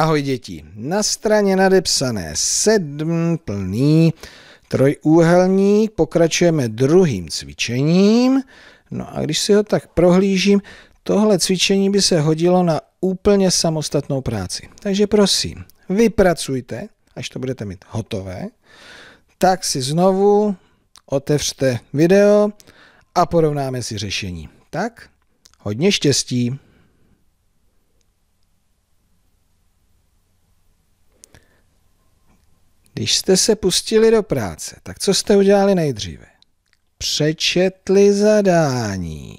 Ahoj děti. Na straně nadepsané sedm plný trojúhelník, pokračujeme druhým cvičením. No a když si ho tak prohlížím, tohle cvičení by se hodilo na úplně samostatnou práci. Takže prosím, vypracujte, až to budete mít hotové, tak si znovu otevřte video a porovnáme si řešení. Tak, hodně štěstí! Když jste se pustili do práce, tak co jste udělali nejdříve? Přečetli zadání.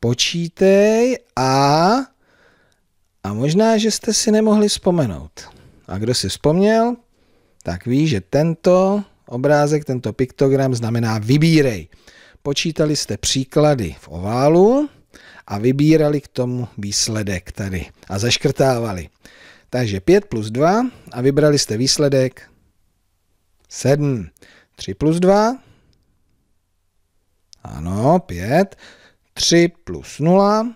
Počítej a... A možná, že jste si nemohli vzpomenout. A kdo si vzpomněl, tak ví, že tento obrázek, tento piktogram znamená vybírej. Počítali jste příklady v oválu a vybírali k tomu výsledek tady a zaškrtávali. Takže 5 plus 2 a vybrali jste výsledek 7. 3 plus 2. Ano, 5. 3 plus 0.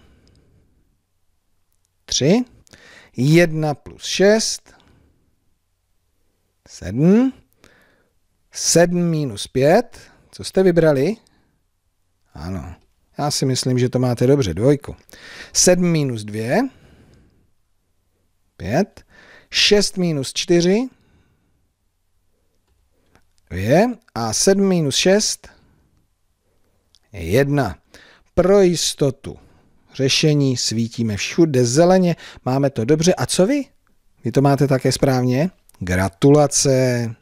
3. 1 plus 6. 7. 7 minus 5. Co jste vybrali? Ano, já si myslím, že to máte dobře, dvojku. 7 minus 2. 5. 6 minus 4 je a 7 minus 6 je 1. Pro jistotu řešení svítíme všude zeleně, máme to dobře. A co vy? Vy to máte také správně? Gratulace!